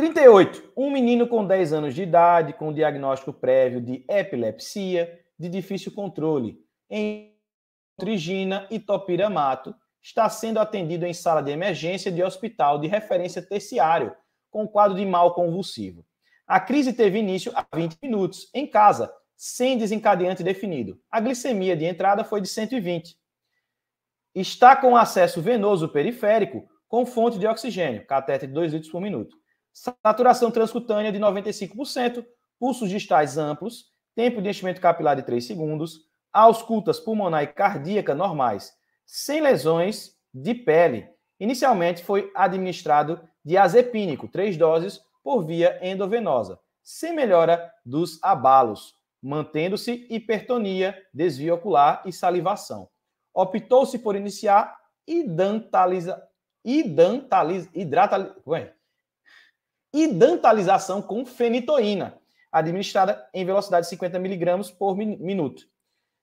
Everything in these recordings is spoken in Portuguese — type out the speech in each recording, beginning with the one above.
38. Um menino com 10 anos de idade, com diagnóstico prévio de epilepsia de difícil controle, em Trigina e Topiramato, está sendo atendido em sala de emergência de hospital de referência terciário, com quadro de mal convulsivo. A crise teve início há 20 minutos, em casa, sem desencadeante definido. A glicemia de entrada foi de 120. Está com acesso venoso periférico com fonte de oxigênio, catéter de 2 litros por minuto saturação transcutânea de 95%, pulsos distais amplos, tempo de enchimento capilar de 3 segundos, auscultas pulmonar e cardíaca normais, sem lesões de pele. Inicialmente foi administrado diazepínico, três doses por via endovenosa, sem melhora dos abalos, mantendo-se hipertonia, desvio ocular e salivação. Optou-se por iniciar hidantaliza, hidantaliza, ué, e com fenitoína, administrada em velocidade de 50 mg por minuto.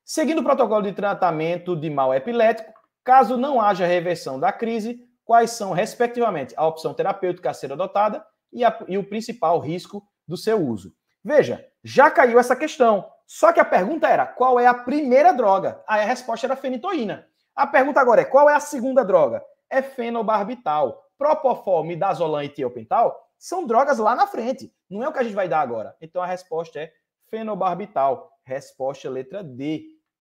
Seguindo o protocolo de tratamento de mal epilético, caso não haja reversão da crise, quais são, respectivamente, a opção terapêutica a ser adotada e, a, e o principal risco do seu uso? Veja, já caiu essa questão. Só que a pergunta era qual é a primeira droga? Aí a resposta era fenitoína. A pergunta agora é qual é a segunda droga? É fenobarbital. Propofol, Midazolam e Tiopental são drogas lá na frente. Não é o que a gente vai dar agora. Então a resposta é fenobarbital. Resposta letra D.